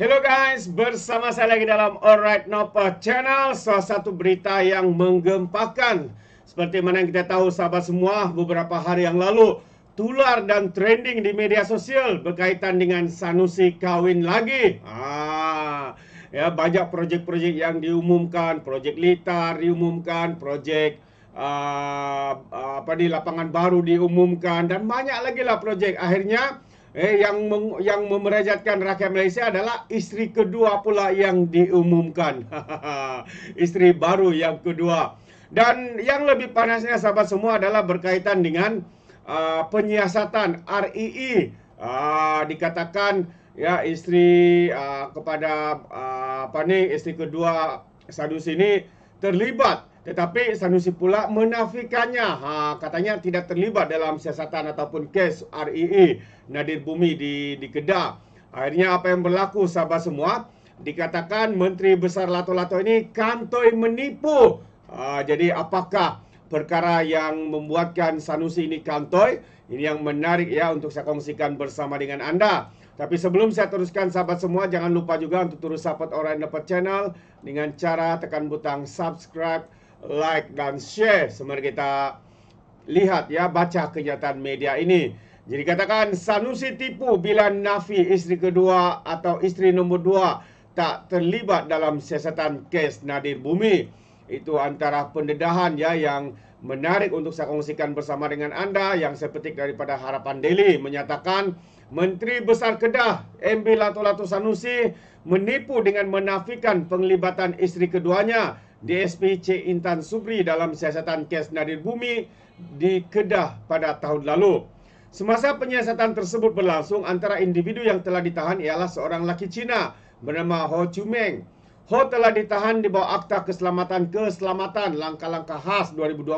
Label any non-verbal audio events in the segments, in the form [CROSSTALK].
Hello guys, bersama saya lagi dalam Alright Nopa Channel Salah satu berita yang menggempakan Seperti mana yang kita tahu sahabat semua beberapa hari yang lalu Tular dan trending di media sosial berkaitan dengan Sanusi kawin lagi Ah, ya Banyak projek-projek yang diumumkan, projek litar diumumkan, projek Uh, apa di lapangan baru diumumkan dan banyak lagi lah projek akhirnya eh, yang meng, yang memerajatkan rakyat Malaysia adalah isteri kedua pula yang diumumkan. [LAUGHS] isteri baru yang kedua. Dan yang lebih panasnya sahabat semua adalah berkaitan dengan uh, penyiasatan RII uh, ah, dikatakan ya isteri uh, kepada uh, apa ni isteri kedua Sadus ini terlibat tetapi Sanusi pula menafikannya. Ha, katanya tidak terlibat dalam siasatan ataupun kes REE Nadir Bumi di, di Kedah. Akhirnya apa yang berlaku sahabat semua? Dikatakan Menteri Besar Lato-Lato ini kantoi menipu. Ha, jadi apakah perkara yang membuatkan Sanusi ini kantoi? Ini yang menarik ya untuk saya kongsikan bersama dengan anda. Tapi sebelum saya teruskan sahabat semua, jangan lupa juga untuk terus support orang yang dapat channel dengan cara tekan butang subscribe, like dan share Semua kita lihat ya baca kenyataan media ini jadi katakan Sanusi tipu bila Nafi isteri kedua atau isteri nombor dua tak terlibat dalam siasatan kes Nadir Bumi. Itu antara pendedahan ya yang menarik untuk saya kongsikan bersama dengan anda yang saya petik daripada Harapan Daily menyatakan Menteri Besar Kedah MB Lato Sanusi menipu dengan menafikan penglibatan isteri keduanya DSP Cik Intan Supri dalam siasatan kes Nadir Bumi di Kedah pada tahun lalu. Semasa penyiasatan tersebut berlangsung, antara individu yang telah ditahan ialah seorang lelaki Cina bernama Ho Chu Meng. Ho telah ditahan di bawah Akta Keselamatan Keselamatan Langkah-Langkah Khas 2012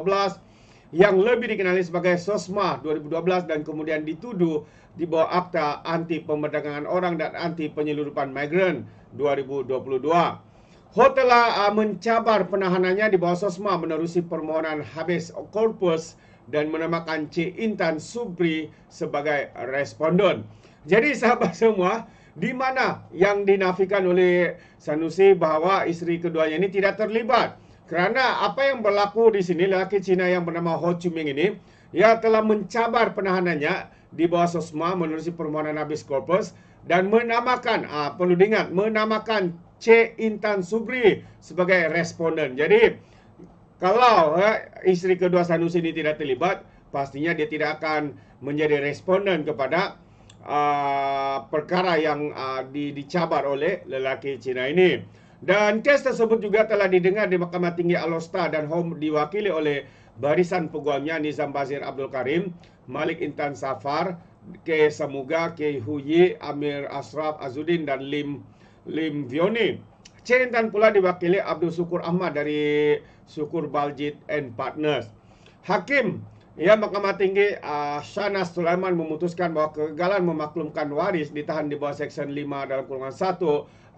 yang lebih dikenali sebagai SOSMA 2012 dan kemudian dituduh di bawah Akta Anti Pemberdagangan Orang dan Anti Penyeludupan Migran 2022. Hotela ah, mencabar penahanannya di bawah sosma menerusi permohonan habis corpus dan menamakan Cik Intan Subri sebagai responden. Jadi sahabat semua, di mana yang dinafikan oleh Sanusi bahawa isteri keduanya ini tidak terlibat? Kerana apa yang berlaku di sini, lelaki Cina yang bernama Ho Chuming ini, ia telah mencabar penahanannya di bawah sosma menerusi permohonan habis corpus dan menamakan, ah, perlu diingat, menamakan C Intan Subri sebagai responden. Jadi, kalau eh, isteri kedua Sanusi ini tidak terlibat, pastinya dia tidak akan menjadi responden kepada uh, perkara yang uh, di, dicabar oleh lelaki Cina ini. Dan kes tersebut juga telah didengar di Mahkamah Tinggi Alostar dan home diwakili oleh barisan peguamnya Nizam Bazir Abdul Karim, Malik Intan Safar, K. Samuga, K. Huyi, Amir Asraf Azudin dan Lim Azudin. Lim Vioni. Chen Tan pula diwakili Abdul Syukur Ahmad dari Syukur Baljit and Partners. Hakim yang Mahkamah Tinggi uh, Shana Sulaiman memutuskan bahawa kegagalan memaklumkan waris ditahan di bawah Seksyen 5 dalam kurungan 1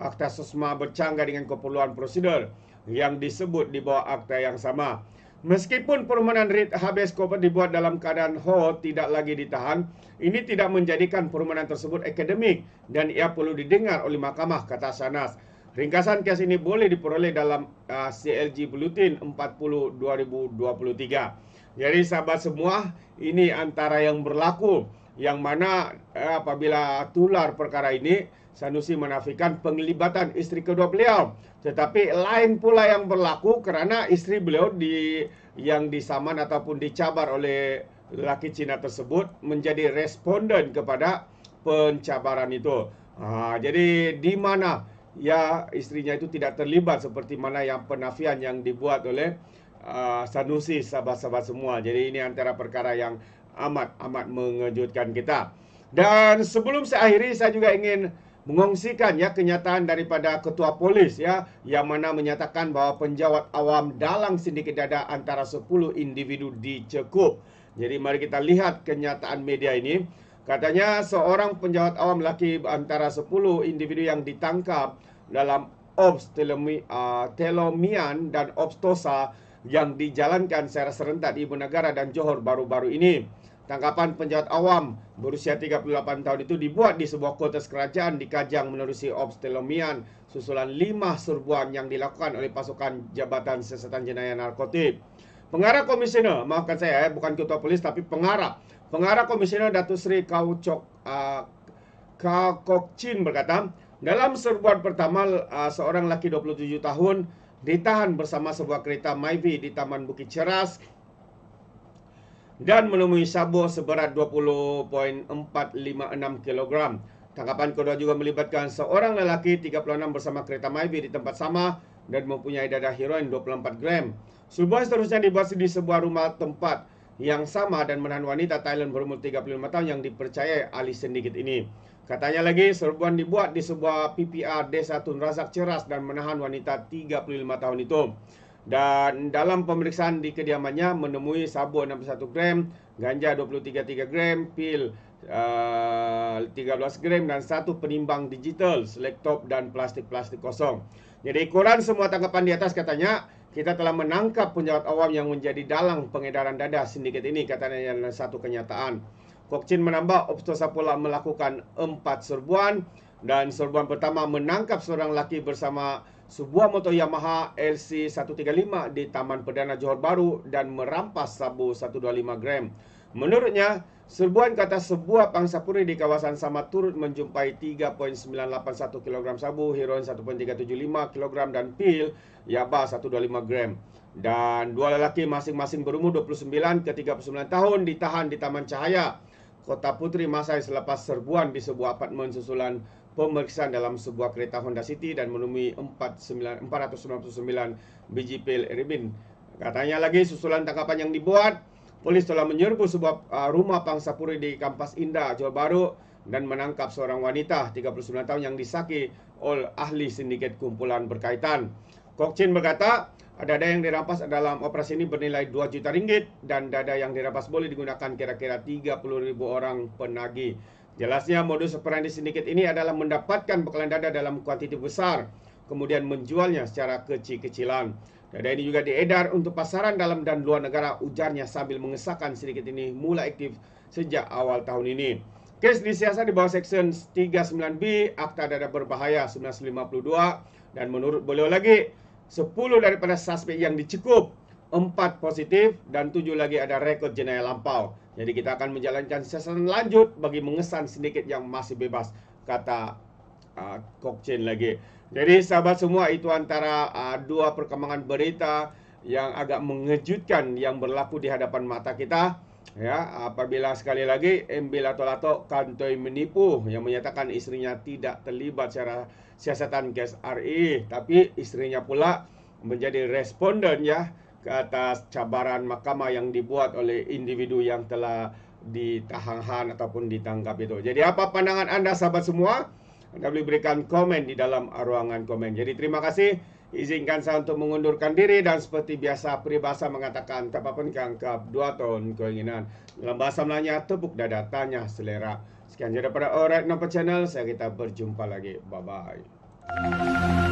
Akta Sosma bercanggah dengan keperluan prosedur yang disebut di bawah akta yang sama. Meskipun permohonan writ habeas corpus dibuat dalam keadaan hot tidak lagi ditahan, ini tidak menjadikan permohonan tersebut akademik dan ia perlu didengar oleh mahkamah, kata Sanas. Ringkasan kes ini boleh diperoleh dalam uh, CLG Bulletin 40 2023. Jadi sahabat semua, ini antara yang berlaku yang mana eh, apabila tular perkara ini Sanusi menafikan penglibatan istri kedua beliau tetapi lain pula yang berlaku kerana istri beliau di yang disaman ataupun dicabar oleh lelaki Cina tersebut menjadi responden kepada pencabaran itu ha, jadi di mana ya istrinya itu tidak terlibat seperti mana yang penafian yang dibuat oleh uh, Sanusi sahabat-sahabat semua jadi ini antara perkara yang amat amat mengejutkan kita. Dan sebelum saya akhiri saya juga ingin mengongsikan ya kenyataan daripada ketua polis ya yang mana menyatakan bahawa penjawat awam dalang sindiket dada antara 10 individu dicekup. Jadi mari kita lihat kenyataan media ini. Katanya seorang penjawat awam lelaki antara 10 individu yang ditangkap dalam Ops telomi, uh, ah, Telomian dan obstosa yang dijalankan secara serentak di Ibu Negara dan Johor baru-baru ini. Tangkapan penjawat awam berusia 38 tahun itu dibuat di sebuah kuartus kerajaan di Kajang menerusi obstelomian susulan lima serbuan yang dilakukan oleh pasukan Jabatan Siasatan Jenayah Narkotik. Pengarah komisioner, maafkan saya eh, bukan ketua polis tapi pengarah. Pengarah komisioner Datuk Seri Kaucok uh, ah, Kok Chin berkata, dalam serbuan pertama uh, seorang lelaki 27 tahun ditahan bersama sebuah kereta Myvi di Taman Bukit Ceras dan menemui sabur seberat 20.456 kg. Tangkapan kedua juga melibatkan seorang lelaki 36 bersama kereta Myvi di tempat sama dan mempunyai dadah heroin 24 gram. Sebuah seterusnya dibuat di sebuah rumah tempat yang sama dan menahan wanita Thailand berumur 35 tahun yang dipercayai ahli sindiket ini. Katanya lagi, serbuan dibuat di sebuah PPR Desa Tun Razak Ceras dan menahan wanita 35 tahun itu dan dalam pemeriksaan di kediamannya menemui sabu 61 gram, ganja 233 gram, pil uh, eh, 13 gram dan satu penimbang digital, laptop dan plastik-plastik kosong. Jadi koran semua tangkapan di atas katanya kita telah menangkap penjawat awam yang menjadi dalang pengedaran dadah sindiket ini katanya adalah satu kenyataan. Kokcin menambah Optus Apola melakukan empat serbuan dan serbuan pertama menangkap seorang lelaki bersama sebuah motor Yamaha LC135 di Taman Perdana Johor Bahru dan merampas sabu 125 gram. Menurutnya, serbuan kata sebuah pangsa puri di kawasan sama turut menjumpai 3.981 kg sabu, heroin 1.375 kg dan pil Yaba 125 gram. Dan dua lelaki masing-masing berumur 29 ke 39 tahun ditahan di Taman Cahaya, Kota Putri Masai selepas serbuan di sebuah apartmen susulan pemeriksaan dalam sebuah kereta Honda City dan menemui 499 biji pil Erbin. Katanya lagi susulan tangkapan yang dibuat, polis telah menyerbu sebuah uh, rumah pangsa puri di Kampas Indah, Johor Bahru dan menangkap seorang wanita 39 tahun yang disaki oleh ahli sindiket kumpulan berkaitan. Kokcin berkata, dada yang dirampas dalam operasi ini bernilai 2 juta ringgit dan dada yang dirampas boleh digunakan kira-kira 30 ribu orang penagih. Jelasnya modus operandi sindiket ini adalah mendapatkan bekalan dada dalam kuantiti besar kemudian menjualnya secara kecil-kecilan. Dada ini juga diedar untuk pasaran dalam dan luar negara ujarnya sambil mengesahkan sindiket ini mula aktif sejak awal tahun ini. Kes disiasat di bawah Seksyen 39B Akta Dada Berbahaya 1952 dan menurut beliau lagi 10 daripada suspek yang dicukup, 4 positif dan 7 lagi ada rekod jenayah lampau. Jadi kita akan menjalankan sesuatu lanjut bagi mengesan sedikit yang masih bebas kata uh, Kokchen lagi. Jadi sahabat semua itu antara uh, dua perkembangan berita yang agak mengejutkan yang berlaku di hadapan mata kita. Ya, apabila sekali lagi MB Lato Lato kantoi menipu yang menyatakan istrinya tidak terlibat secara siasatan Kes RI, tapi istrinya pula menjadi responden ya ke atas cabaran mahkamah yang dibuat oleh individu yang telah ditahan ataupun ditangkap itu. Jadi apa pandangan anda sahabat semua? Anda boleh berikan komen di dalam ruangan komen. Jadi terima kasih. Izinkan saya untuk mengundurkan diri dan seperti biasa peribahasa mengatakan tak apa kangkap dua tahun keinginan. Dalam bahasa Melayu tepuk dada tanya selera. Sekian daripada Alright Nampak Channel. Saya kita berjumpa lagi. Bye-bye.